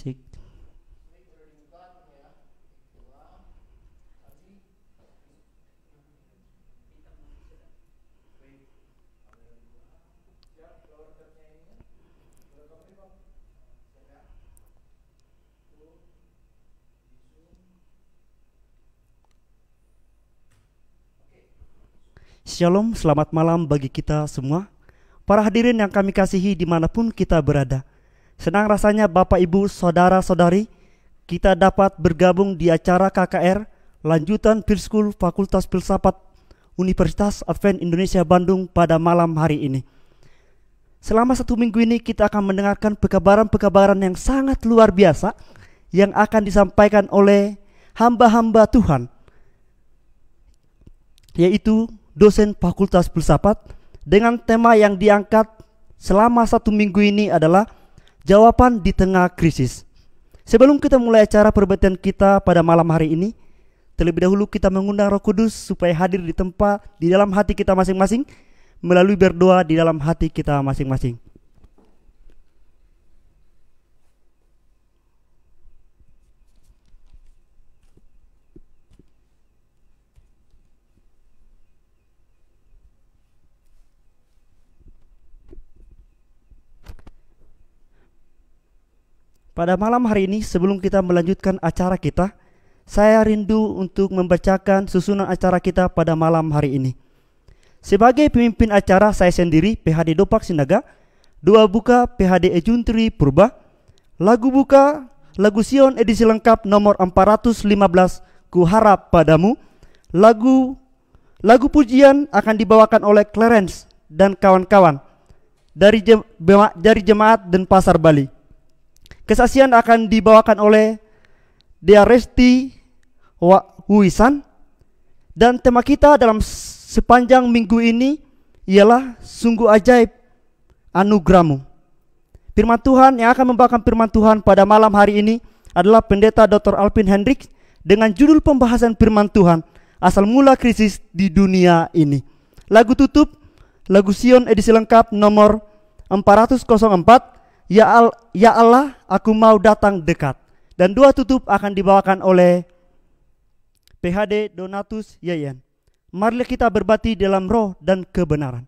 cek Shalom, selamat malam bagi kita semua. Para hadirin yang kami kasihi dimanapun kita berada. Senang rasanya Bapak Ibu Saudara-saudari kita dapat bergabung di acara KKR lanjutan Filskul Fakultas Filsafat Universitas Advent Indonesia Bandung pada malam hari ini. Selama satu minggu ini kita akan mendengarkan pekabaran-pekabaran yang sangat luar biasa yang akan disampaikan oleh hamba-hamba Tuhan yaitu dosen Fakultas Filsafat dengan tema yang diangkat selama satu minggu ini adalah jawaban di tengah krisis. Sebelum kita mulai acara perbetian kita pada malam hari ini, terlebih dahulu kita mengundang Roh Kudus supaya hadir di tempat di dalam hati kita masing-masing melalui berdoa di dalam hati kita masing-masing. Pada malam hari ini sebelum kita melanjutkan acara kita, saya rindu untuk membacakan susunan acara kita pada malam hari ini. Sebagai pemimpin acara saya sendiri PhD Dopak Sinaga, dua buka PhD Ejuntri Purba, lagu buka lagu Sion edisi lengkap nomor 415 Kuharap Padamu, lagu lagu pujian akan dibawakan oleh Clarence dan kawan-kawan dari jem, dari jemaat dan pasar Bali. Kesaksian akan dibawakan oleh Dearesti Wuisan dan tema kita dalam sepanjang minggu ini ialah sungguh ajaib anugramu Firman Tuhan yang akan membawakan firman Tuhan pada malam hari ini adalah pendeta Dr. Alvin Hendrik dengan judul pembahasan firman Tuhan asal mula krisis di dunia ini. Lagu tutup, lagu Sion edisi lengkap nomor 404 Ya, Al, ya Allah, aku mau datang dekat. Dan dua tutup akan dibawakan oleh PHD Donatus Yayan. Marilah kita berbati dalam roh dan kebenaran.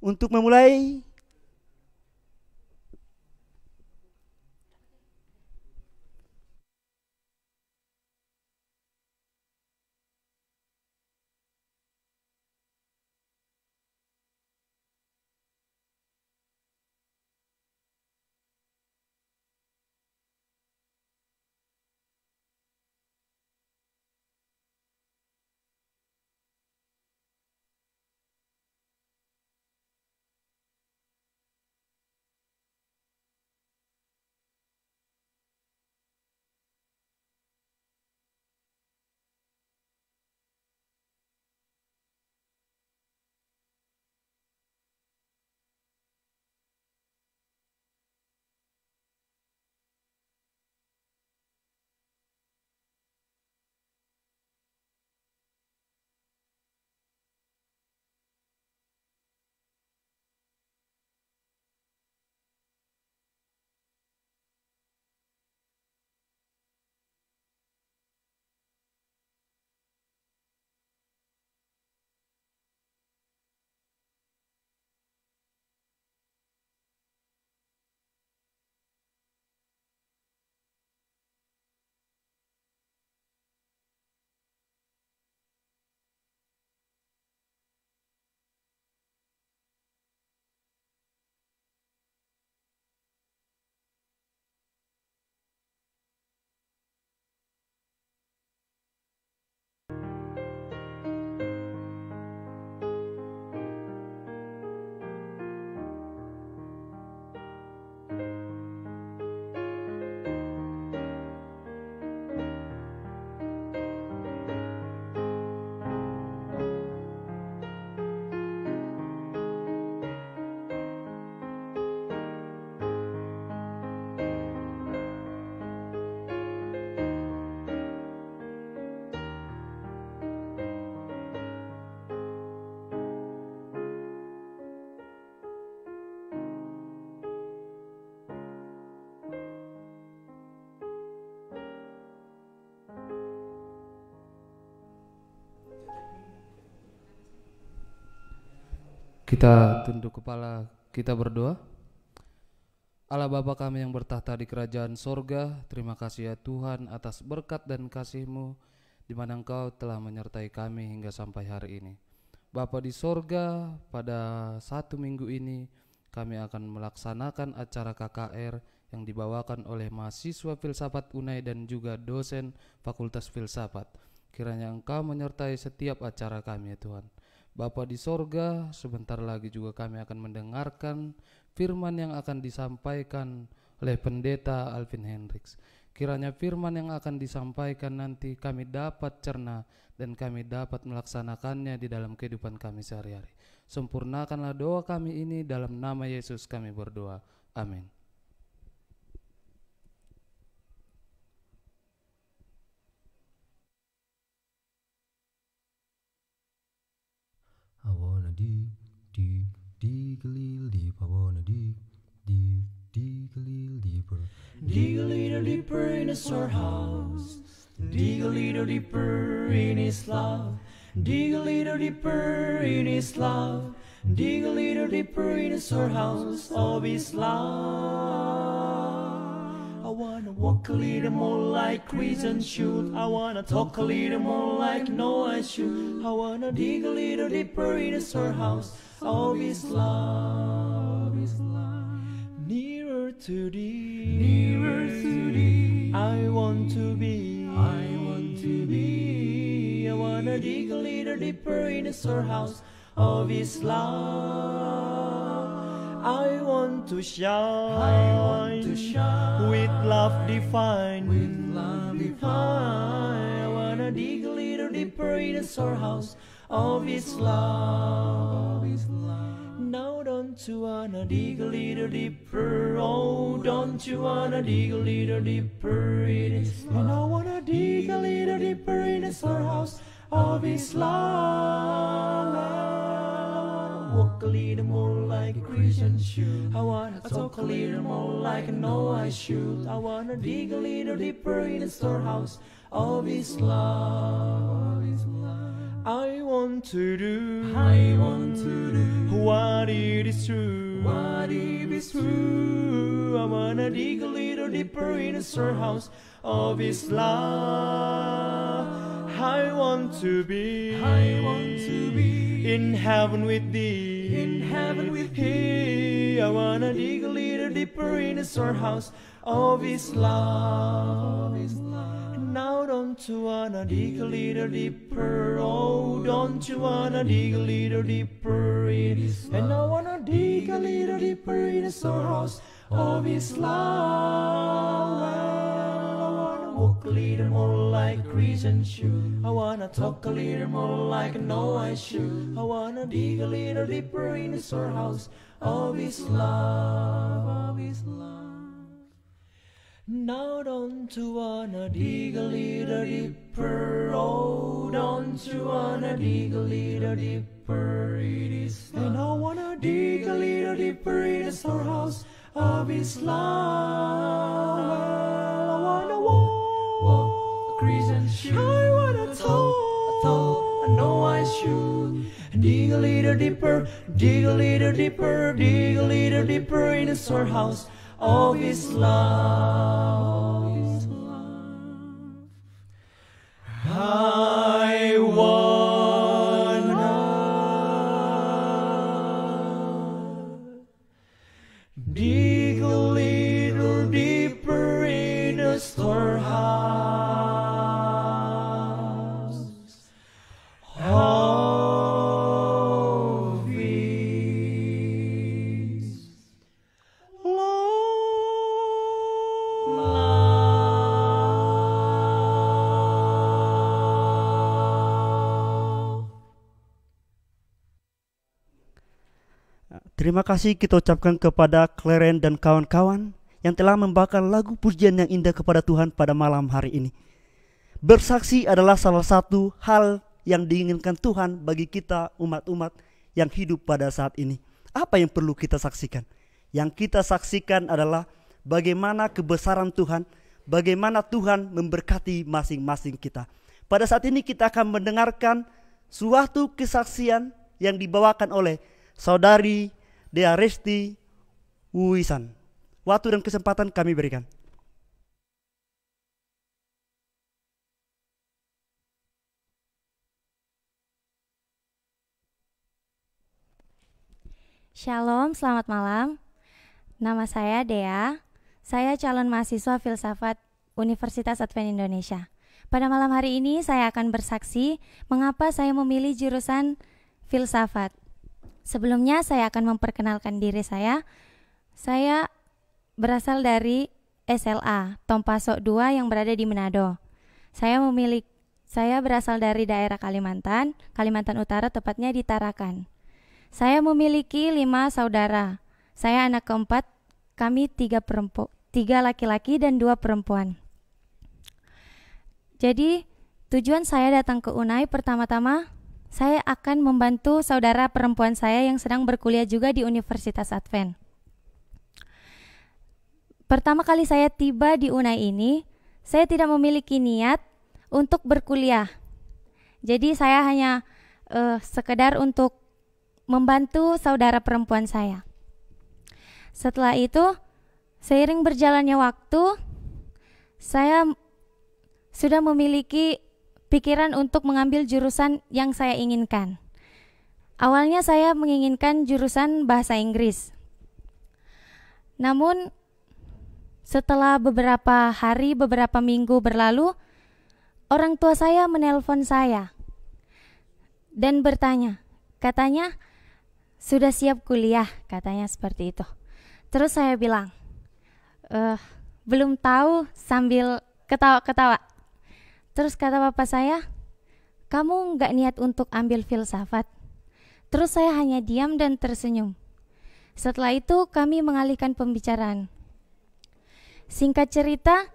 Untuk memulai Kita tunduk kepala, kita berdoa. Allah Bapa kami yang bertahta di kerajaan sorga, terima kasih ya Tuhan atas berkat dan kasihmu. di mana Engkau telah menyertai kami hingga sampai hari ini. Bapa di sorga, pada satu minggu ini kami akan melaksanakan acara KKR yang dibawakan oleh mahasiswa filsafat UNAI dan juga dosen Fakultas Filsafat. Kiranya Engkau menyertai setiap acara kami ya Tuhan. Bapak di sorga, sebentar lagi juga kami akan mendengarkan firman yang akan disampaikan oleh pendeta Alvin Hendricks. Kiranya firman yang akan disampaikan nanti kami dapat cerna dan kami dapat melaksanakannya di dalam kehidupan kami sehari-hari. Sempurnakanlah doa kami ini dalam nama Yesus kami berdoa. Amin. Diggly leap, I wanna dig, dig, little deeper. Dig a little deeper in his storehouse. Dig a little deeper in his love. Dig a little deeper in his love. Dig a little deeper in his storehouse of his love. I wanna walk a little more like Chris and shoot. I wanna talk a little more like Noah should. I wanna dig a little deeper in his storehouse of His love, is love. Nearer to Thee, nearer to Thee. I want to be, I want to be. I wanna dig a little deeper in the storehouse of His love. I want to shine, I want to shine with love divine, with love divine. I wanna dig a little deeper in the storehouse of His love. Now don't you wanna dig a little deeper? Oh, don't you wanna dig a little deeper in His love? And I wanna dig a little deeper in the storehouse of His love. Walk a little more like a Christian should. I wanna talk a little more like I know I should. I wanna dig a little deeper in the storehouse of His love. I want to do I want to do what it is true what it is true I wanna dig a little deeper in the storehouse of his love I want to be I want to be in heaven with thee in heaven with thee I wanna dig a little deeper in the storehouse of His love. Now don't you wanna dig a little deeper? Oh, don't you wanna dig a little deeper? in his love? and I wanna dig a little deeper in the sorrows of His love walk a little more like a Christian shoe. I wanna talk a little more like an no I should. I wanna dig a little deeper in the storehouse of his love. you wanna dig a little deeper? Oh, don't you wanna dig a little deeper? It is And I wanna dig a little deeper in the storehouse of Islam. Well, I wanna walk, walk a Christian shoe. I wanna talk, talk, I know I should. Dig a little deeper, dig a little deeper, dig a little deeper in the storehouse of Islam. I want. kasih kita ucapkan kepada Claren dan kawan-kawan yang telah membakar lagu pujian yang indah kepada Tuhan pada malam hari ini. Bersaksi adalah salah satu hal yang diinginkan Tuhan bagi kita umat-umat yang hidup pada saat ini. Apa yang perlu kita saksikan? Yang kita saksikan adalah bagaimana kebesaran Tuhan, bagaimana Tuhan memberkati masing-masing kita. Pada saat ini kita akan mendengarkan suatu kesaksian yang dibawakan oleh saudari Dea Resti Wuisan, Waktu dan kesempatan kami berikan. Shalom, selamat malam. Nama saya Dea. Saya calon mahasiswa filsafat Universitas Advent Indonesia. Pada malam hari ini saya akan bersaksi mengapa saya memilih jurusan filsafat. Sebelumnya saya akan memperkenalkan diri saya. Saya berasal dari SLA Tompasok 2 yang berada di Manado. Saya memiliki saya berasal dari daerah Kalimantan, Kalimantan Utara tepatnya di Tarakan. Saya memiliki lima saudara. Saya anak keempat, kami tiga perempu tiga laki-laki dan dua perempuan. Jadi, tujuan saya datang ke UNAI pertama-tama saya akan membantu saudara perempuan saya yang sedang berkuliah juga di Universitas Advent. Pertama kali saya tiba di UNAI ini, saya tidak memiliki niat untuk berkuliah. Jadi saya hanya uh, sekedar untuk membantu saudara perempuan saya. Setelah itu, seiring berjalannya waktu, saya sudah memiliki pikiran untuk mengambil jurusan yang saya inginkan. Awalnya saya menginginkan jurusan bahasa Inggris. Namun setelah beberapa hari, beberapa minggu berlalu, orang tua saya menelpon saya dan bertanya, katanya sudah siap kuliah, katanya seperti itu. Terus saya bilang, eh, belum tahu sambil ketawa-ketawa. Terus kata bapak saya, kamu nggak niat untuk ambil filsafat. Terus saya hanya diam dan tersenyum. Setelah itu kami mengalihkan pembicaraan. Singkat cerita,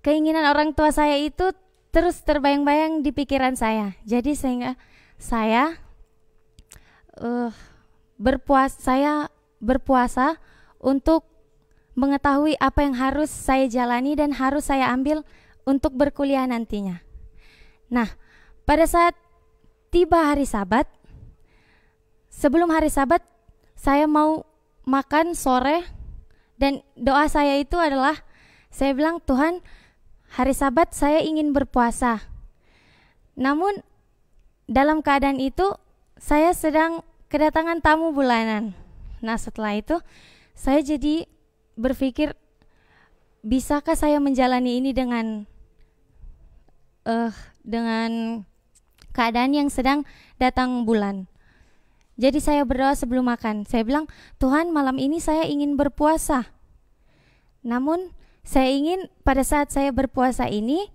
keinginan orang tua saya itu terus terbayang-bayang di pikiran saya. Jadi sehingga saya uh, berpuas saya berpuasa untuk mengetahui apa yang harus saya jalani dan harus saya ambil untuk berkuliah nantinya. Nah, pada saat tiba hari Sabat, sebelum hari Sabat, saya mau makan sore dan doa saya itu adalah saya bilang Tuhan, hari Sabat saya ingin berpuasa. Namun dalam keadaan itu saya sedang kedatangan tamu bulanan. Nah, setelah itu saya jadi berpikir bisakah saya menjalani ini dengan uh, dengan keadaan yang sedang datang bulan. Jadi saya berdoa sebelum makan. Saya bilang, "Tuhan, malam ini saya ingin berpuasa." Namun saya ingin pada saat saya berpuasa ini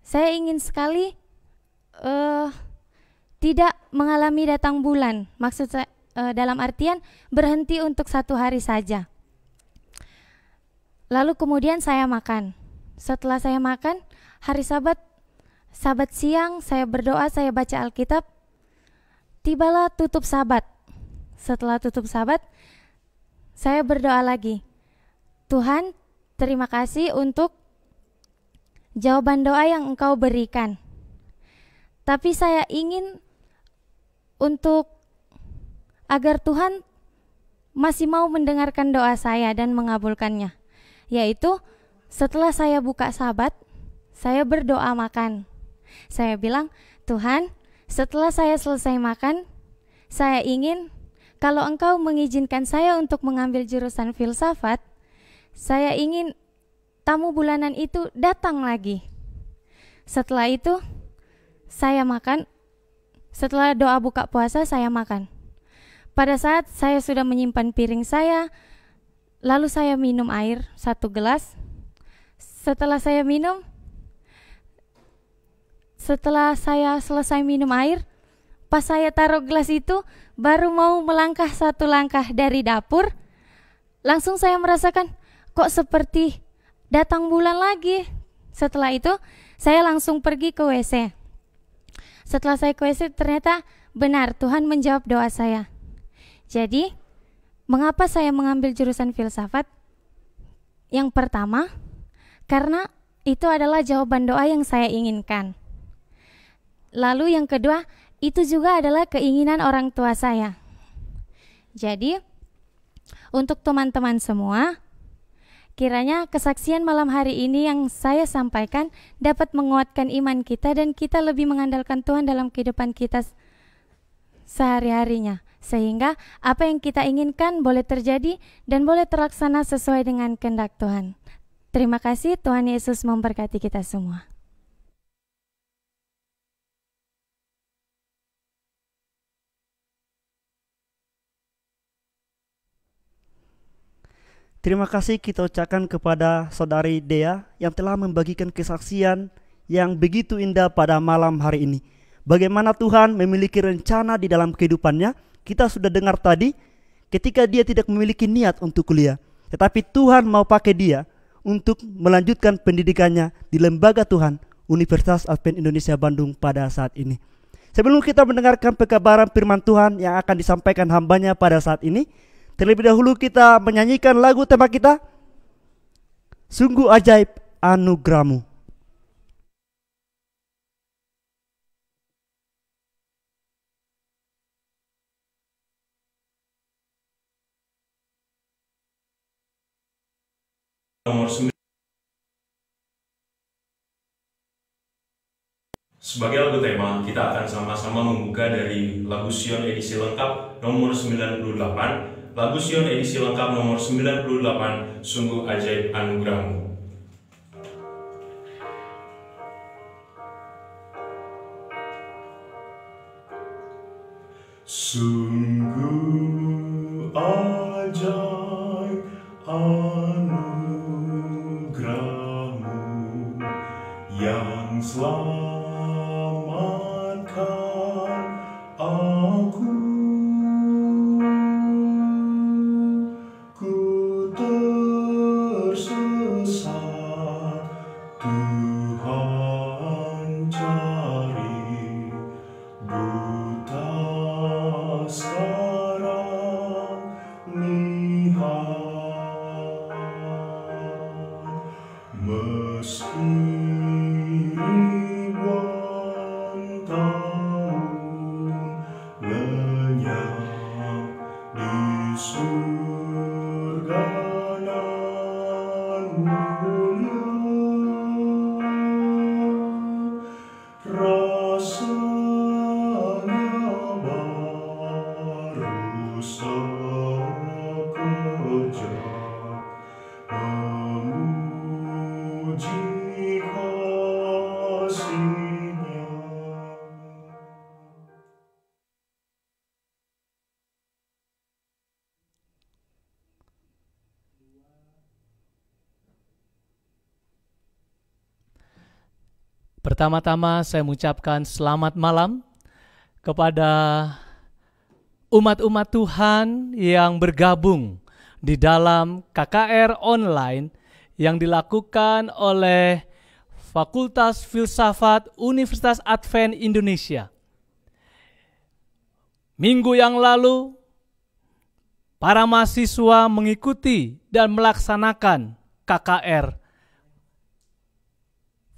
saya ingin sekali uh, tidak mengalami datang bulan. Maksud saya eh, dalam artian berhenti untuk satu hari saja. Lalu kemudian saya makan. Setelah saya makan, hari Sabat Sabat siang saya berdoa, saya baca Alkitab. Tibalah tutup sabat. Setelah tutup sabat, saya berdoa lagi. Tuhan, terima kasih untuk jawaban doa yang Engkau berikan. Tapi saya ingin untuk agar Tuhan masih mau mendengarkan doa saya dan mengabulkannya. Yaitu setelah saya buka sabat, saya berdoa makan. Saya bilang, Tuhan, setelah saya selesai makan, saya ingin kalau engkau mengizinkan saya untuk mengambil jurusan filsafat, saya ingin tamu bulanan itu datang lagi. Setelah itu, saya makan. Setelah doa buka puasa, saya makan. Pada saat saya sudah menyimpan piring saya, lalu saya minum air satu gelas. Setelah saya minum, setelah saya selesai minum air, pas saya taruh gelas itu, baru mau melangkah satu langkah dari dapur, langsung saya merasakan kok seperti datang bulan lagi. Setelah itu, saya langsung pergi ke WC. Setelah saya ke WC, ternyata benar Tuhan menjawab doa saya. Jadi, mengapa saya mengambil jurusan filsafat? Yang pertama, karena itu adalah jawaban doa yang saya inginkan. Lalu yang kedua, itu juga adalah keinginan orang tua saya. Jadi, untuk teman-teman semua, kiranya kesaksian malam hari ini yang saya sampaikan dapat menguatkan iman kita dan kita lebih mengandalkan Tuhan dalam kehidupan kita sehari-harinya. Sehingga apa yang kita inginkan boleh terjadi dan boleh terlaksana sesuai dengan kehendak Tuhan. Terima kasih Tuhan Yesus memberkati kita semua. Terima kasih kita ucapkan kepada saudari Dea yang telah membagikan kesaksian yang begitu indah pada malam hari ini. Bagaimana Tuhan memiliki rencana di dalam kehidupannya, kita sudah dengar tadi ketika dia tidak memiliki niat untuk kuliah. Tetapi Tuhan mau pakai dia untuk melanjutkan pendidikannya di lembaga Tuhan Universitas Advent Indonesia Bandung pada saat ini. Sebelum kita mendengarkan pekabaran firman Tuhan yang akan disampaikan hambanya pada saat ini, Terlebih dahulu kita menyanyikan lagu tema kita. Sungguh ajaib anugerahmu. Nomor Sebagai lagu tema, kita akan sama-sama membuka dari lagu Sion edisi lengkap nomor 98 lagu Sion edisi lengkap nomor 98, Sungguh Ajaib Anugerahmu. Sungguh Pertama-tama saya mengucapkan selamat malam kepada umat-umat Tuhan yang bergabung di dalam KKR online yang dilakukan oleh Fakultas Filsafat Universitas Advent Indonesia. Minggu yang lalu, para mahasiswa mengikuti dan melaksanakan KKR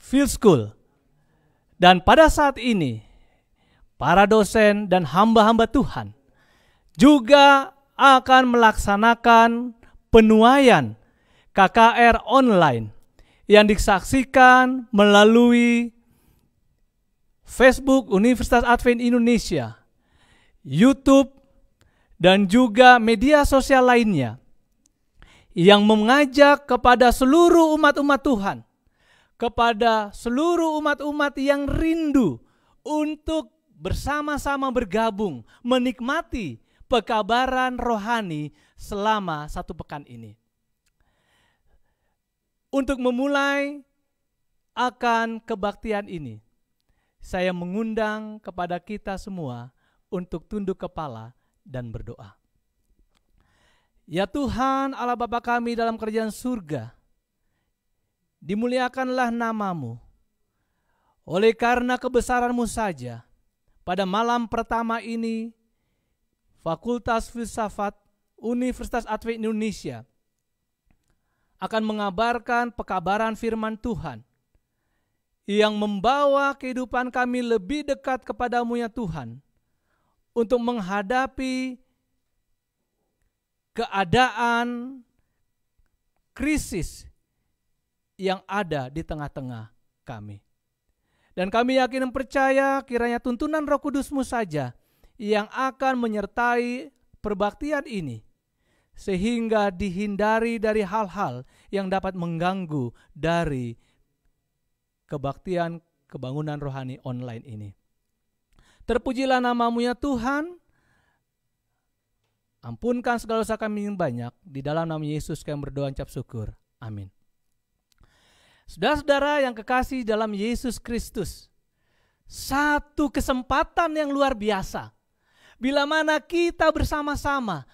Field School dan pada saat ini, para dosen dan hamba-hamba Tuhan juga akan melaksanakan penuaian KKR online yang disaksikan melalui Facebook Universitas Advent Indonesia, YouTube, dan juga media sosial lainnya yang mengajak kepada seluruh umat-umat Tuhan kepada seluruh umat-umat yang rindu untuk bersama-sama bergabung menikmati pekabaran rohani selama satu pekan ini. Untuk memulai akan kebaktian ini, saya mengundang kepada kita semua untuk tunduk kepala dan berdoa. Ya Tuhan Allah Bapa kami dalam kerjaan surga, dimuliakanlah namamu. Oleh karena kebesaranmu saja, pada malam pertama ini, Fakultas Filsafat Universitas Advent Indonesia akan mengabarkan pekabaran firman Tuhan yang membawa kehidupan kami lebih dekat kepadamu ya Tuhan untuk menghadapi keadaan krisis yang ada di tengah-tengah kami. Dan kami yakin dan percaya kiranya tuntunan roh kudusmu saja yang akan menyertai perbaktian ini sehingga dihindari dari hal-hal yang dapat mengganggu dari kebaktian kebangunan rohani online ini. Terpujilah namamu ya Tuhan. Ampunkan segala dosa kami yang banyak. Di dalam nama Yesus kami berdoa ucap syukur. Amin. Saudara-saudara yang kekasih dalam Yesus Kristus, satu kesempatan yang luar biasa. Bila mana kita bersama-sama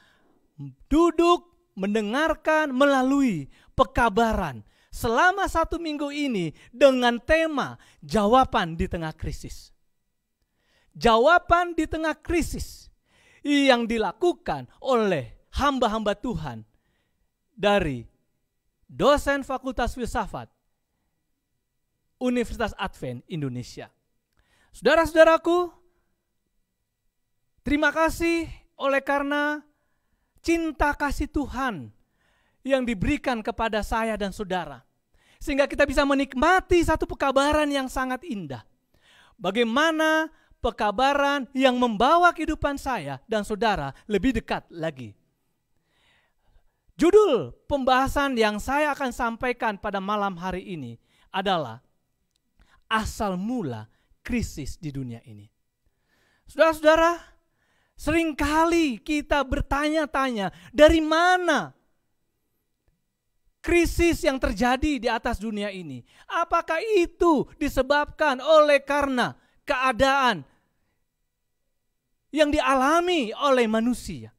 duduk, mendengarkan melalui pekabaran selama satu minggu ini dengan tema jawaban di tengah krisis. Jawaban di tengah krisis yang dilakukan oleh hamba-hamba Tuhan dari dosen Fakultas Filsafat Universitas Advent Indonesia. Saudara-saudaraku, terima kasih oleh karena cinta kasih Tuhan yang diberikan kepada saya dan saudara. Sehingga kita bisa menikmati satu pekabaran yang sangat indah. Bagaimana pekabaran yang membawa kehidupan saya dan saudara lebih dekat lagi. Judul pembahasan yang saya akan sampaikan pada malam hari ini adalah asal mula krisis di dunia ini. Saudara-saudara, seringkali kita bertanya-tanya dari mana krisis yang terjadi di atas dunia ini. Apakah itu disebabkan oleh karena keadaan yang dialami oleh manusia?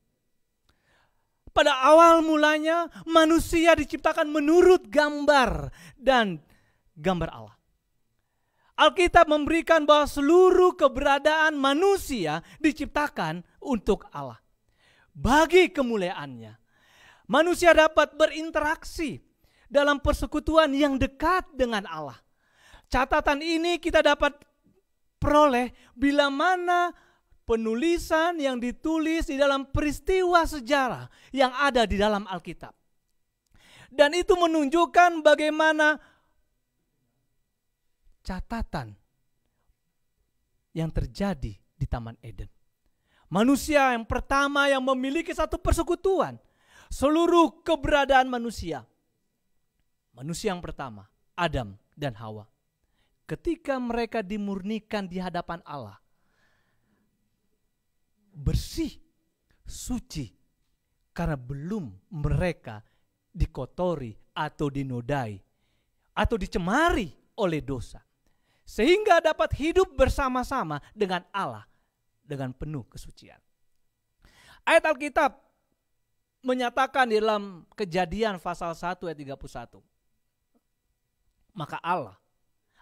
Pada awal mulanya manusia diciptakan menurut gambar dan gambar Allah. Alkitab memberikan bahwa seluruh keberadaan manusia diciptakan untuk Allah. Bagi kemuliaannya, manusia dapat berinteraksi dalam persekutuan yang dekat dengan Allah. Catatan ini kita dapat peroleh bila mana penulisan yang ditulis di dalam peristiwa sejarah yang ada di dalam Alkitab. Dan itu menunjukkan bagaimana catatan yang terjadi di Taman Eden. Manusia yang pertama yang memiliki satu persekutuan. Seluruh keberadaan manusia. Manusia yang pertama, Adam dan Hawa. Ketika mereka dimurnikan di hadapan Allah. Bersih, suci. Karena belum mereka dikotori atau dinodai. Atau dicemari oleh dosa sehingga dapat hidup bersama-sama dengan Allah dengan penuh kesucian. Ayat Alkitab menyatakan di dalam kejadian pasal 1 ayat 31. Maka Allah,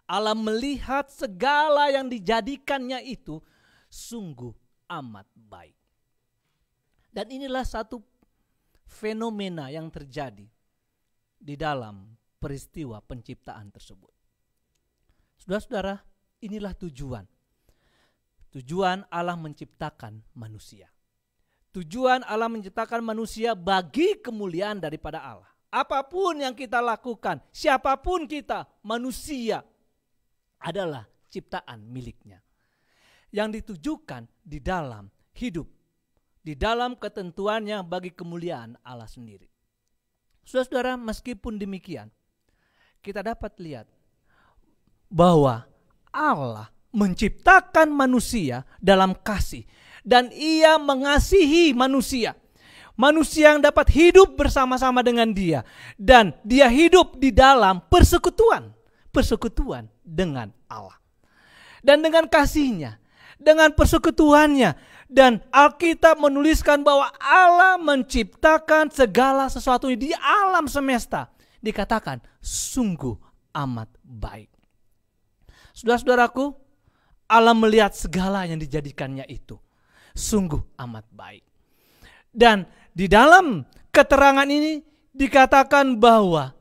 Allah melihat segala yang dijadikannya itu sungguh amat baik. Dan inilah satu fenomena yang terjadi di dalam peristiwa penciptaan tersebut. Saudara-saudara, inilah tujuan. Tujuan Allah menciptakan manusia. Tujuan Allah menciptakan manusia bagi kemuliaan daripada Allah. Apapun yang kita lakukan, siapapun kita, manusia adalah ciptaan miliknya. Yang ditujukan di dalam hidup, di dalam ketentuannya bagi kemuliaan Allah sendiri. Saudara-saudara, meskipun demikian, kita dapat lihat bahwa Allah menciptakan manusia dalam kasih dan ia mengasihi manusia. Manusia yang dapat hidup bersama-sama dengan dia dan dia hidup di dalam persekutuan, persekutuan dengan Allah. Dan dengan kasihnya, dengan persekutuannya dan Alkitab menuliskan bahwa Allah menciptakan segala sesuatu di alam semesta. Dikatakan sungguh amat baik. Saudara-saudaraku, Allah melihat segala yang dijadikannya itu. Sungguh amat baik. Dan di dalam keterangan ini dikatakan bahwa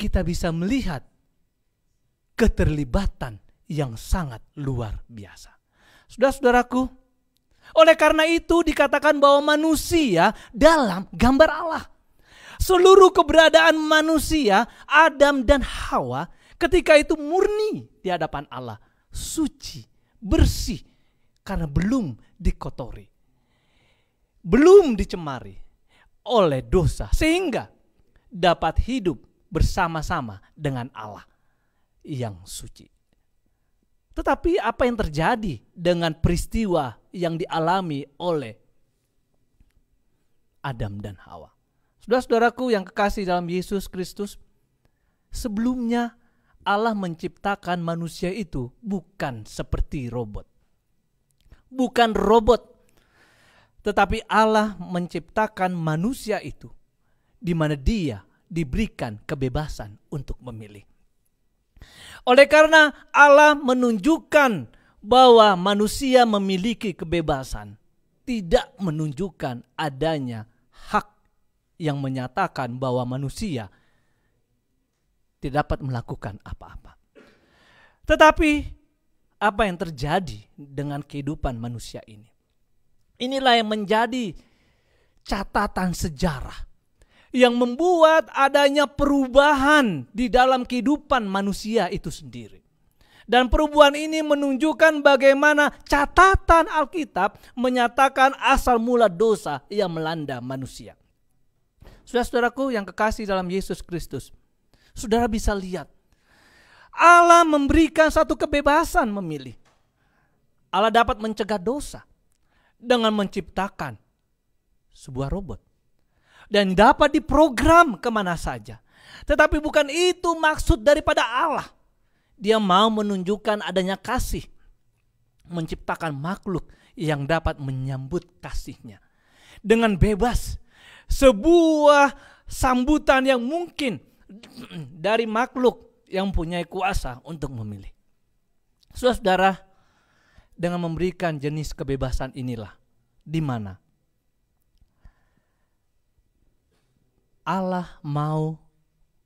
kita bisa melihat keterlibatan yang sangat luar biasa. Sudah, saudaraku oleh karena itu dikatakan bahwa manusia dalam gambar Allah. Seluruh keberadaan manusia, Adam dan Hawa Ketika itu murni di hadapan Allah, suci, bersih karena belum dikotori. Belum dicemari oleh dosa sehingga dapat hidup bersama-sama dengan Allah yang suci. Tetapi apa yang terjadi dengan peristiwa yang dialami oleh Adam dan Hawa? Saudara-saudaraku yang kekasih dalam Yesus Kristus, sebelumnya Allah menciptakan manusia itu bukan seperti robot. Bukan robot. Tetapi Allah menciptakan manusia itu di mana dia diberikan kebebasan untuk memilih. Oleh karena Allah menunjukkan bahwa manusia memiliki kebebasan, tidak menunjukkan adanya hak yang menyatakan bahwa manusia tidak dapat melakukan apa-apa. Tetapi apa yang terjadi dengan kehidupan manusia ini? Inilah yang menjadi catatan sejarah yang membuat adanya perubahan di dalam kehidupan manusia itu sendiri. Dan perubahan ini menunjukkan bagaimana catatan Alkitab menyatakan asal mula dosa yang melanda manusia. Saudara-saudaraku yang kekasih dalam Yesus Kristus, Saudara bisa lihat. Allah memberikan satu kebebasan memilih. Allah dapat mencegah dosa dengan menciptakan sebuah robot. Dan dapat diprogram kemana saja. Tetapi bukan itu maksud daripada Allah. Dia mau menunjukkan adanya kasih. Menciptakan makhluk yang dapat menyambut kasihnya. Dengan bebas. Sebuah sambutan yang mungkin dari makhluk yang punya kuasa untuk memilih. Saudara, dengan memberikan jenis kebebasan inilah, di mana Allah mau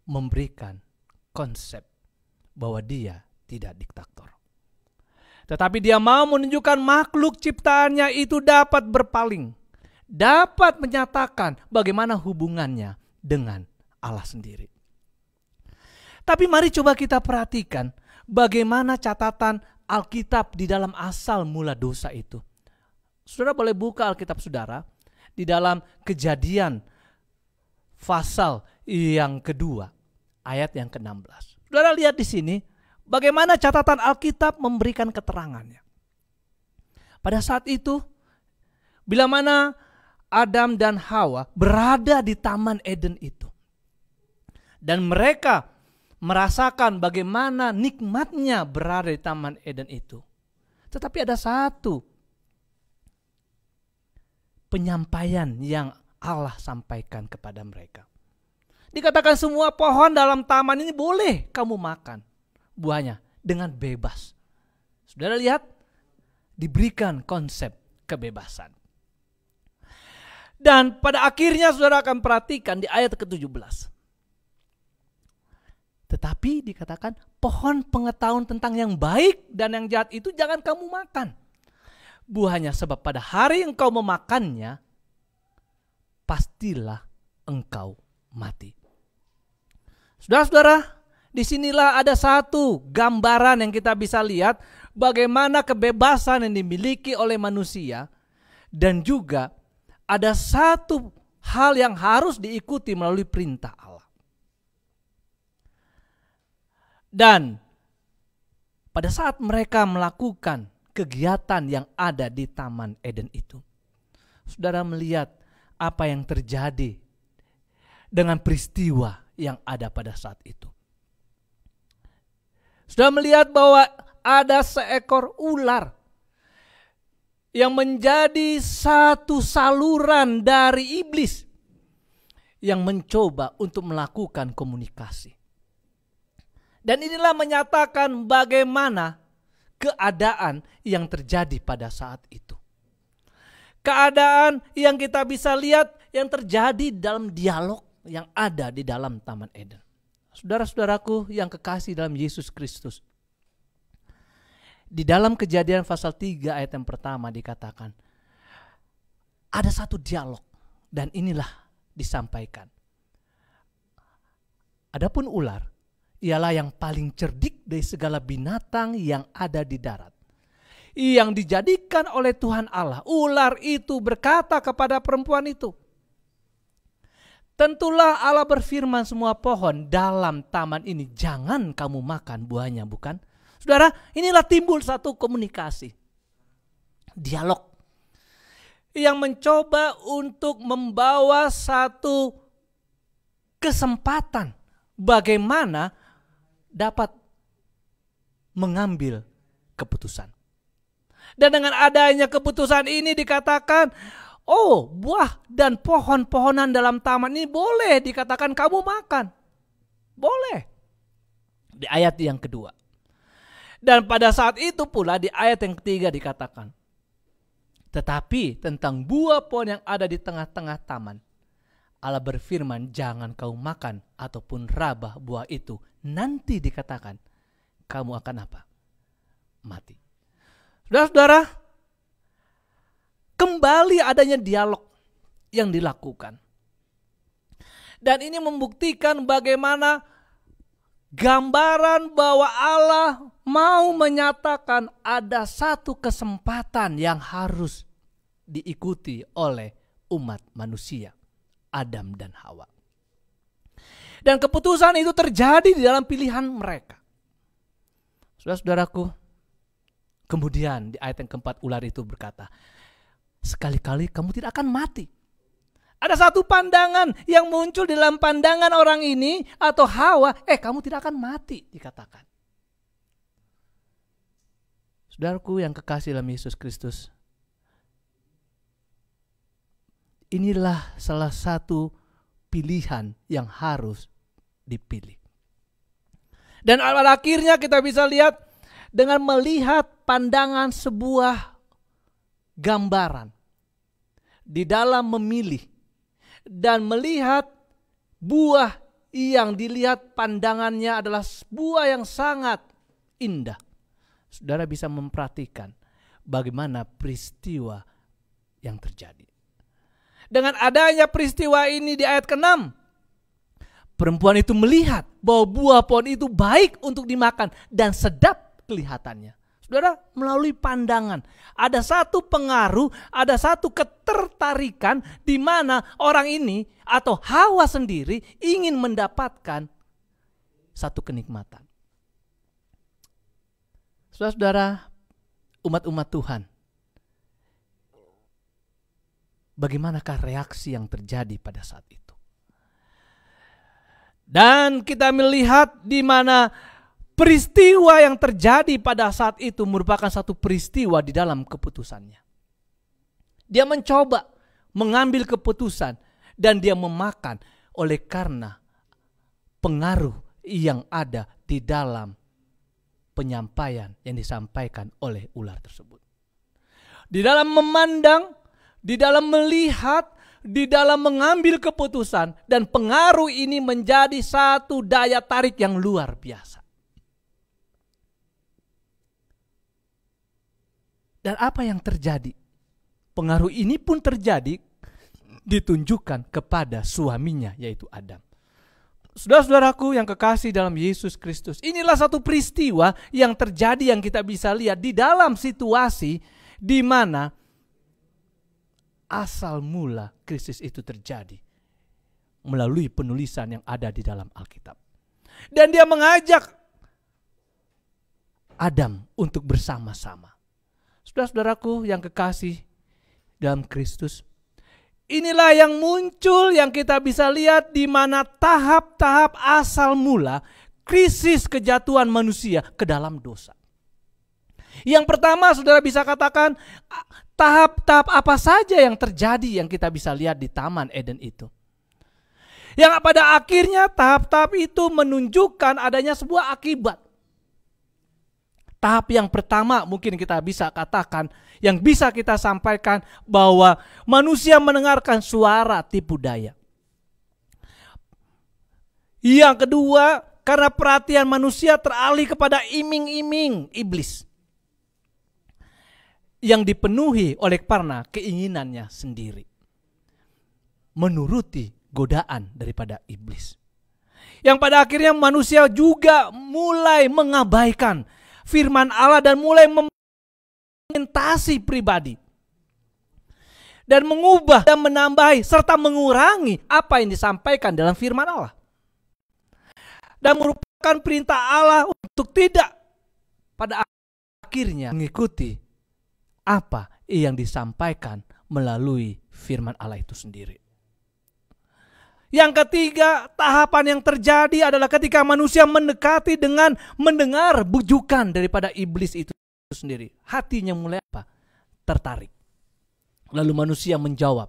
memberikan konsep bahwa dia tidak diktator. Tetapi dia mau menunjukkan makhluk ciptaannya itu dapat berpaling. Dapat menyatakan bagaimana hubungannya dengan Allah sendiri. Tapi mari coba kita perhatikan bagaimana catatan Alkitab di dalam asal mula dosa itu. Saudara boleh buka Alkitab saudara di dalam kejadian pasal yang kedua ayat yang ke-16. Saudara lihat di sini bagaimana catatan Alkitab memberikan keterangannya. Pada saat itu bila mana Adam dan Hawa berada di taman Eden itu dan mereka merasakan bagaimana nikmatnya berada di Taman Eden itu. Tetapi ada satu penyampaian yang Allah sampaikan kepada mereka. Dikatakan semua pohon dalam taman ini boleh kamu makan buahnya dengan bebas. Sudah lihat diberikan konsep kebebasan. Dan pada akhirnya saudara akan perhatikan di ayat ke-17. Tetapi dikatakan pohon pengetahuan tentang yang baik dan yang jahat itu jangan kamu makan. Buahnya sebab pada hari engkau memakannya, pastilah engkau mati. Saudara-saudara, disinilah ada satu gambaran yang kita bisa lihat bagaimana kebebasan yang dimiliki oleh manusia dan juga ada satu hal yang harus diikuti melalui perintah Dan pada saat mereka melakukan kegiatan yang ada di Taman Eden itu, saudara melihat apa yang terjadi dengan peristiwa yang ada pada saat itu. Sudah melihat bahwa ada seekor ular yang menjadi satu saluran dari iblis yang mencoba untuk melakukan komunikasi. Dan inilah menyatakan bagaimana keadaan yang terjadi pada saat itu. Keadaan yang kita bisa lihat yang terjadi dalam dialog yang ada di dalam Taman Eden. Saudara-saudaraku yang kekasih dalam Yesus Kristus. Di dalam kejadian pasal 3 ayat yang pertama dikatakan, ada satu dialog dan inilah disampaikan. Adapun ular ialah yang paling cerdik dari segala binatang yang ada di darat. Yang dijadikan oleh Tuhan Allah, ular itu berkata kepada perempuan itu, Tentulah Allah berfirman semua pohon dalam taman ini jangan kamu makan buahnya bukan? Saudara, inilah timbul satu komunikasi. Dialog. Yang mencoba untuk membawa satu kesempatan bagaimana dapat mengambil keputusan. Dan dengan adanya keputusan ini dikatakan, oh buah dan pohon-pohonan dalam taman ini boleh dikatakan kamu makan. Boleh. Di ayat yang kedua. Dan pada saat itu pula di ayat yang ketiga dikatakan. Tetapi tentang buah pohon yang ada di tengah-tengah taman. Allah berfirman, "Jangan kau makan ataupun rabah buah itu." Nanti dikatakan, "Kamu akan apa?" Mati. Saudara-saudara, kembali adanya dialog yang dilakukan. Dan ini membuktikan bagaimana gambaran bahwa Allah mau menyatakan ada satu kesempatan yang harus diikuti oleh umat manusia. Adam dan Hawa. Dan keputusan itu terjadi di dalam pilihan mereka. Saudara-saudaraku, kemudian di ayat yang keempat ular itu berkata, sekali-kali kamu tidak akan mati. Ada satu pandangan yang muncul dalam pandangan orang ini atau hawa, eh kamu tidak akan mati dikatakan. Saudaraku yang kekasih dalam Yesus Kristus, inilah salah satu pilihan yang harus dipilih. Dan pada akhirnya kita bisa lihat dengan melihat pandangan sebuah gambaran di dalam memilih dan melihat buah yang dilihat pandangannya adalah buah yang sangat indah. Saudara bisa memperhatikan bagaimana peristiwa yang terjadi. Dengan adanya peristiwa ini di ayat ke-6, perempuan itu melihat bahwa buah pohon itu baik untuk dimakan dan sedap kelihatannya. Saudara, melalui pandangan. Ada satu pengaruh, ada satu ketertarikan di mana orang ini atau Hawa sendiri ingin mendapatkan satu kenikmatan. Saudara-saudara, umat-umat Tuhan, bagaimanakah reaksi yang terjadi pada saat itu. Dan kita melihat di mana peristiwa yang terjadi pada saat itu merupakan satu peristiwa di dalam keputusannya. Dia mencoba mengambil keputusan dan dia memakan oleh karena pengaruh yang ada di dalam penyampaian yang disampaikan oleh ular tersebut. Di dalam memandang di dalam melihat, di dalam mengambil keputusan, dan pengaruh ini menjadi satu daya tarik yang luar biasa. Dan apa yang terjadi? Pengaruh ini pun terjadi ditunjukkan kepada suaminya yaitu Adam. Saudara-saudaraku yang kekasih dalam Yesus Kristus, inilah satu peristiwa yang terjadi yang kita bisa lihat di dalam situasi di mana asal mula krisis itu terjadi melalui penulisan yang ada di dalam Alkitab. Dan dia mengajak Adam untuk bersama-sama. Saudara-saudaraku yang kekasih dalam Kristus, inilah yang muncul yang kita bisa lihat di mana tahap-tahap asal mula krisis kejatuhan manusia ke dalam dosa. Yang pertama saudara bisa katakan tahap-tahap apa saja yang terjadi yang kita bisa lihat di Taman Eden itu. Yang pada akhirnya tahap-tahap itu menunjukkan adanya sebuah akibat. Tahap yang pertama mungkin kita bisa katakan, yang bisa kita sampaikan bahwa manusia mendengarkan suara tipu daya. Yang kedua, karena perhatian manusia teralih kepada iming-iming iblis yang dipenuhi oleh karena keinginannya sendiri. Menuruti godaan daripada iblis. Yang pada akhirnya manusia juga mulai mengabaikan firman Allah dan mulai mementasi pribadi. Dan mengubah dan menambahi serta mengurangi apa yang disampaikan dalam firman Allah. Dan merupakan perintah Allah untuk tidak pada akhirnya mengikuti apa yang disampaikan melalui firman Allah itu sendiri. Yang ketiga, tahapan yang terjadi adalah ketika manusia mendekati dengan mendengar bujukan daripada iblis itu sendiri. Hatinya mulai apa? Tertarik. Lalu manusia menjawab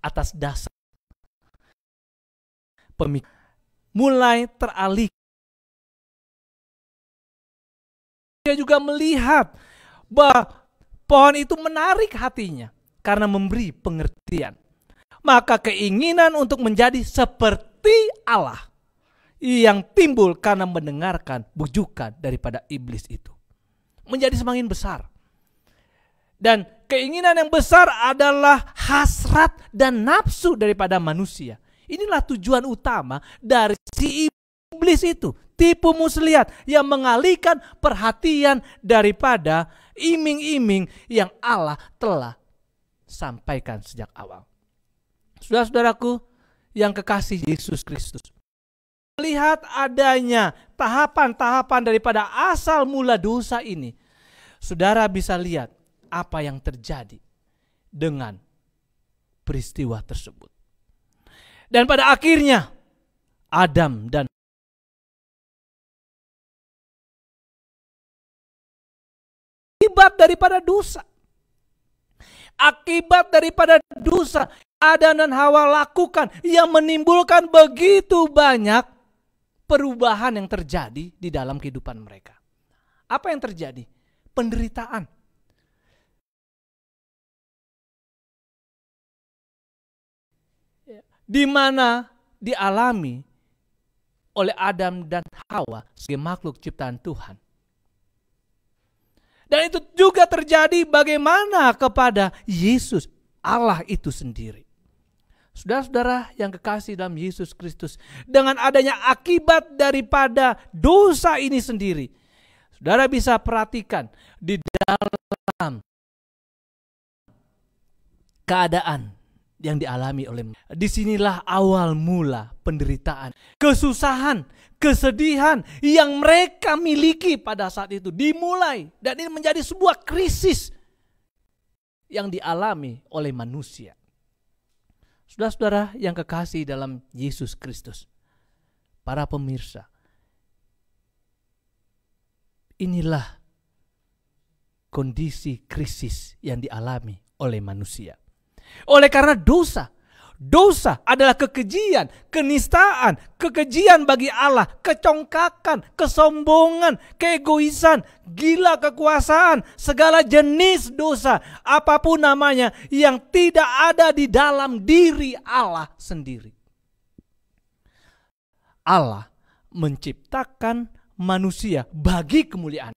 atas dasar pemikiran mulai teralih. Dia juga melihat bahwa Pohon itu menarik hatinya karena memberi pengertian. Maka keinginan untuk menjadi seperti Allah yang timbul karena mendengarkan bujukan daripada iblis itu menjadi semakin besar. Dan keinginan yang besar adalah hasrat dan nafsu daripada manusia. Inilah tujuan utama dari si Iblis itu tipu muslihat yang mengalihkan perhatian daripada iming-iming yang Allah telah sampaikan sejak awal. Saudara-saudaraku yang kekasih Yesus Kristus. Lihat adanya tahapan-tahapan daripada asal mula dosa ini. Saudara bisa lihat apa yang terjadi dengan peristiwa tersebut. Dan pada akhirnya Adam dan akibat daripada dosa. Akibat daripada dosa, Adam dan Hawa lakukan yang menimbulkan begitu banyak perubahan yang terjadi di dalam kehidupan mereka. Apa yang terjadi? Penderitaan. Di mana dialami oleh Adam dan Hawa sebagai makhluk ciptaan Tuhan. Dan itu juga terjadi bagaimana kepada Yesus Allah itu sendiri. Saudara-saudara yang kekasih dalam Yesus Kristus, dengan adanya akibat daripada dosa ini sendiri, saudara bisa perhatikan di dalam keadaan yang dialami oleh disinilah awal mula penderitaan kesusahan kesedihan yang mereka miliki pada saat itu dimulai dan ini menjadi sebuah krisis yang dialami oleh manusia saudara-saudara yang kekasih dalam Yesus Kristus para pemirsa inilah kondisi krisis yang dialami oleh manusia oleh karena dosa. Dosa adalah kekejian, kenistaan, kekejian bagi Allah, kecongkakan, kesombongan, keegoisan, gila kekuasaan, segala jenis dosa, apapun namanya yang tidak ada di dalam diri Allah sendiri. Allah menciptakan manusia bagi kemuliaan.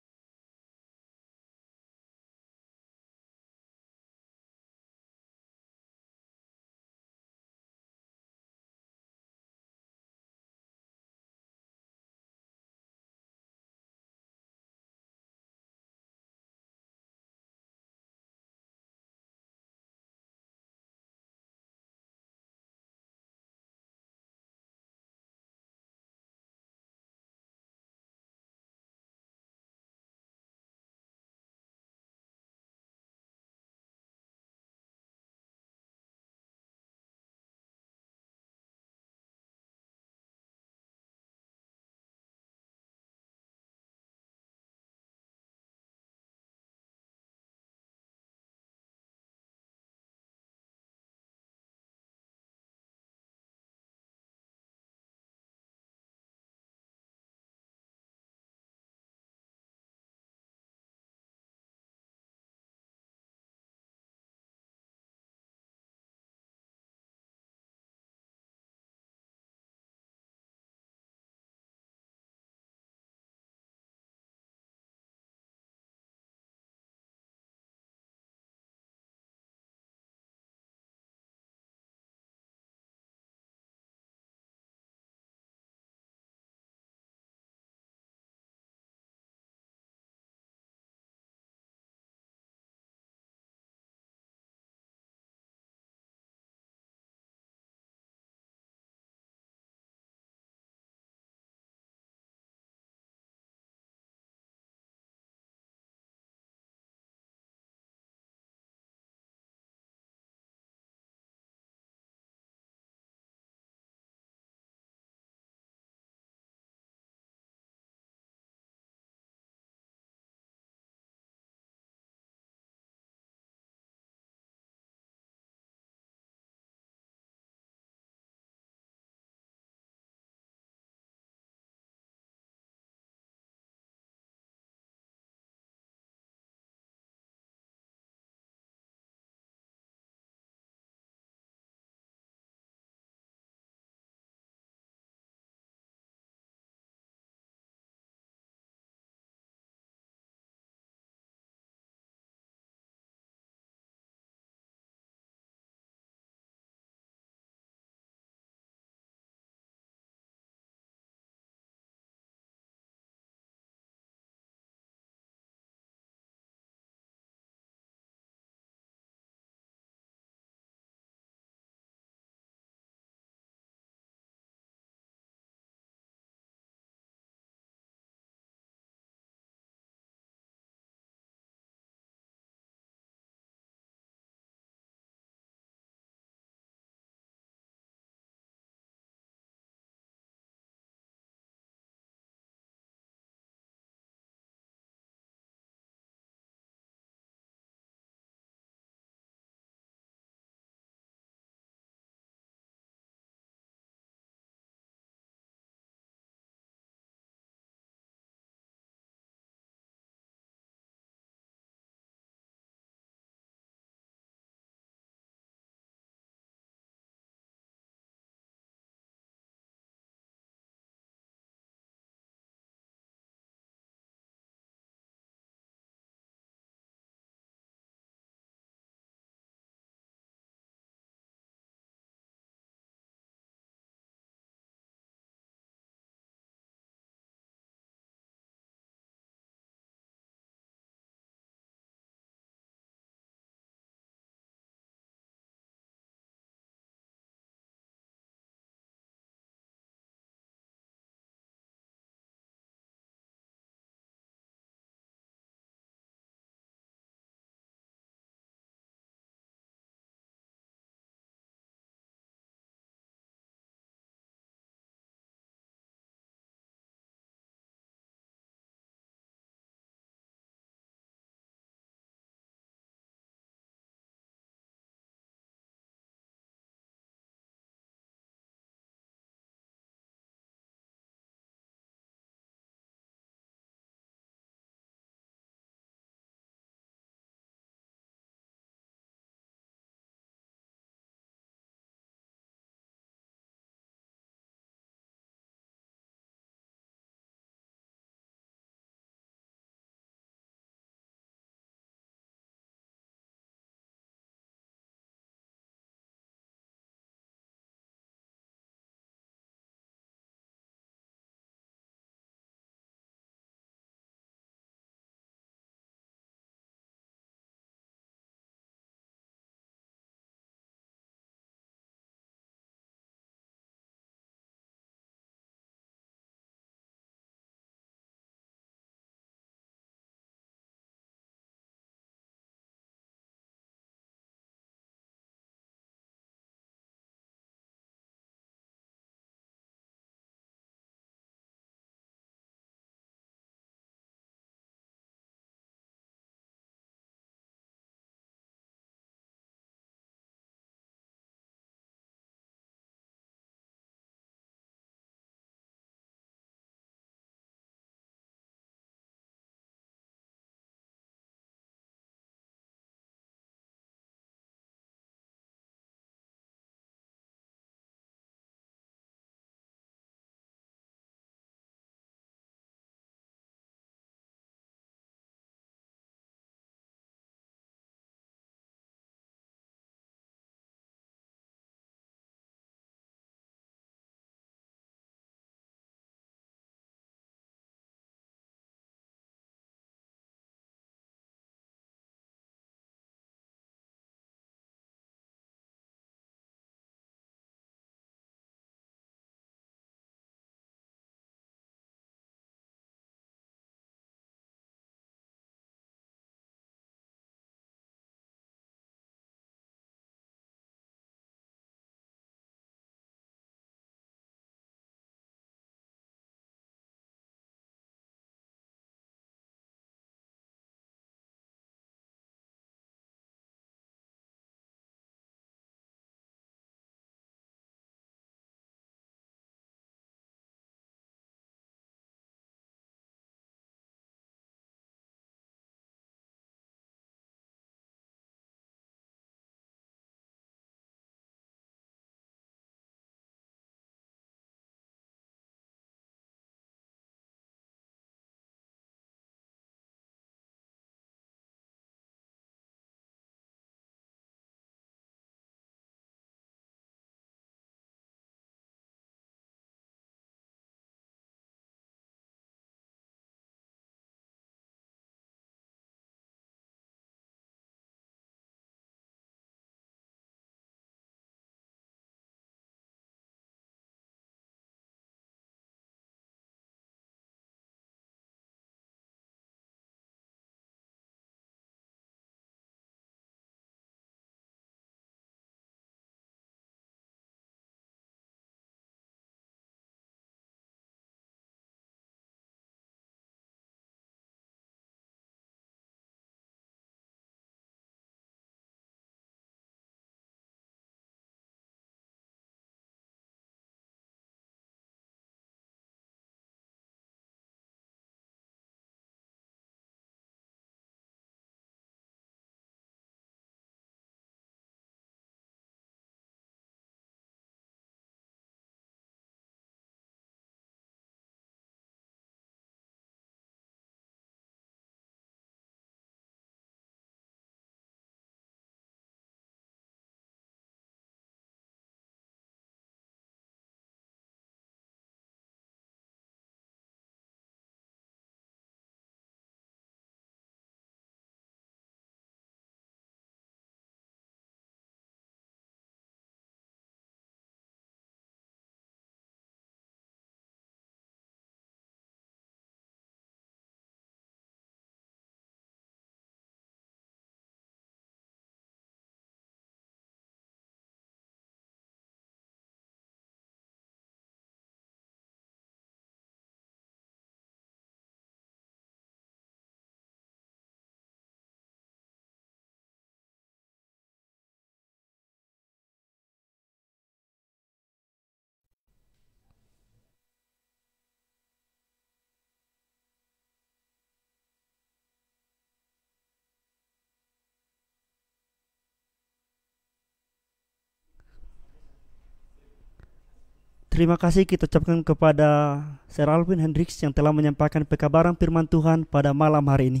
Terima kasih kita ucapkan kepada Sir Alvin Hendricks yang telah menyampaikan pekabaran firman Tuhan pada malam hari ini.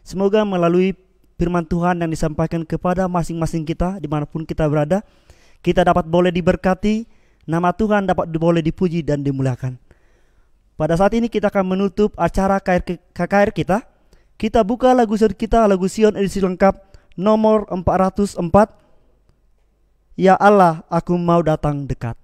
Semoga melalui firman Tuhan yang disampaikan kepada masing-masing kita dimanapun kita berada, kita dapat boleh diberkati, nama Tuhan dapat boleh dipuji dan dimuliakan. Pada saat ini kita akan menutup acara KKR kita. Kita buka lagu sir kita, lagu Sion edisi lengkap nomor 404. Ya Allah, aku mau datang dekat.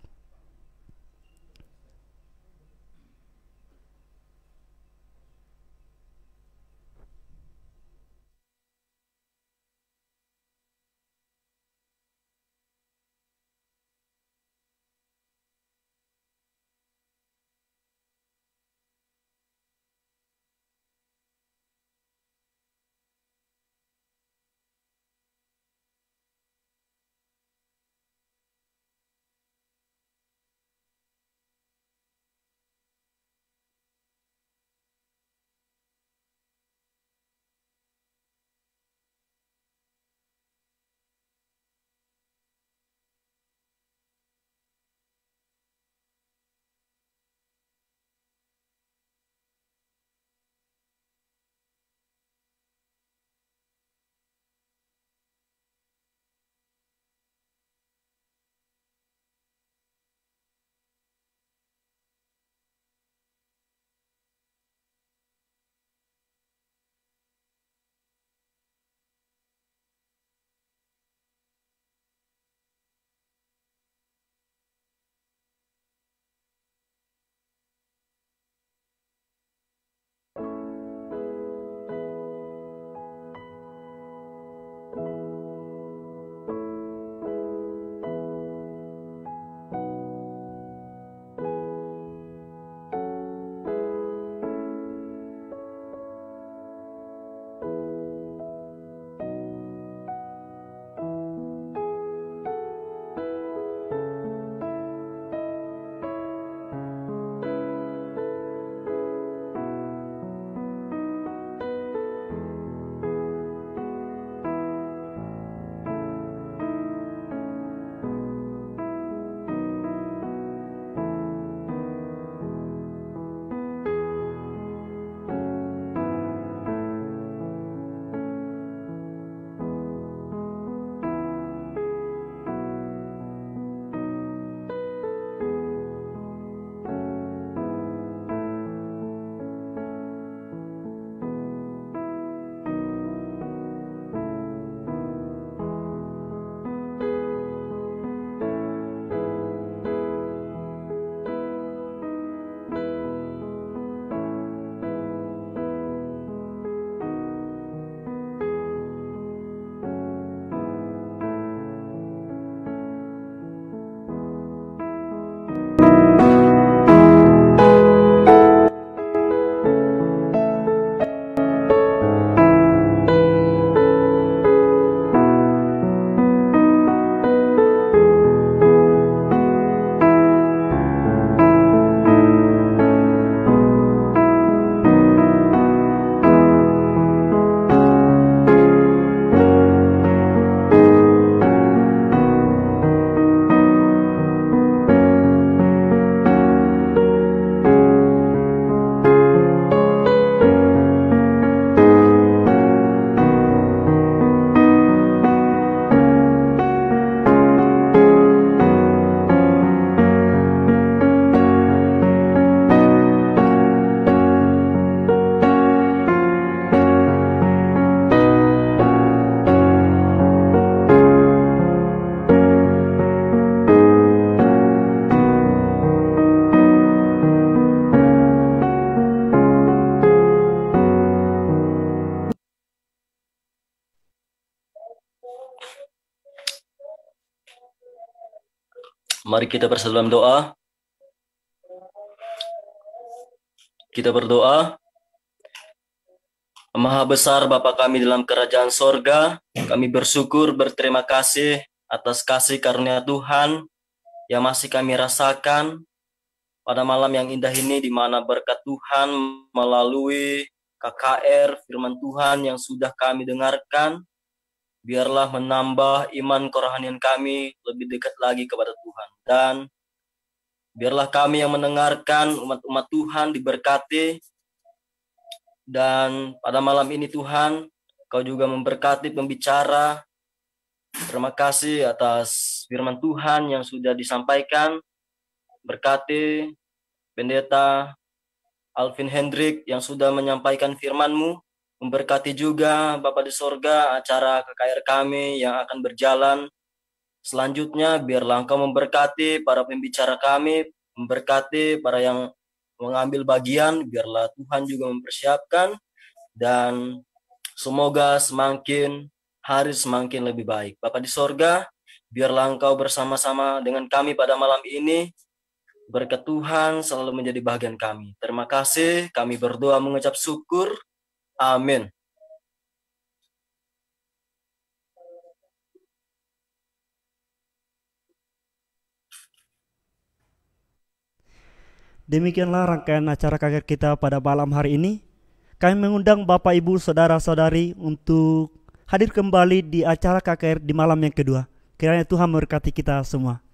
Mari kita bersatu dalam doa. Kita berdoa. Maha besar Bapa kami dalam kerajaan sorga, kami bersyukur, berterima kasih atas kasih karunia Tuhan yang masih kami rasakan pada malam yang indah ini di mana berkat Tuhan melalui KKR firman Tuhan yang sudah kami dengarkan biarlah menambah iman kerohanian kami lebih dekat lagi kepada Tuhan. Dan biarlah kami yang mendengarkan umat-umat Tuhan diberkati. Dan pada malam ini Tuhan, Kau juga memberkati pembicara. Terima kasih atas firman Tuhan yang sudah disampaikan. Berkati pendeta Alvin Hendrik yang sudah menyampaikan firman-Mu. Memberkati juga Bapak di sorga acara KKR kami yang akan berjalan. Selanjutnya biarlah engkau memberkati para pembicara kami, memberkati para yang mengambil bagian, biarlah Tuhan juga mempersiapkan dan semoga semakin hari semakin lebih baik. Bapak di sorga, biarlah engkau bersama-sama dengan kami pada malam ini, berkat Tuhan selalu menjadi bagian kami. Terima kasih, kami berdoa mengucap syukur. Amin. Demikianlah rangkaian acara kaget kita pada malam hari ini. Kami mengundang Bapak Ibu Saudara-saudari untuk hadir kembali di acara KKR di malam yang kedua. Kiranya Tuhan memberkati kita semua.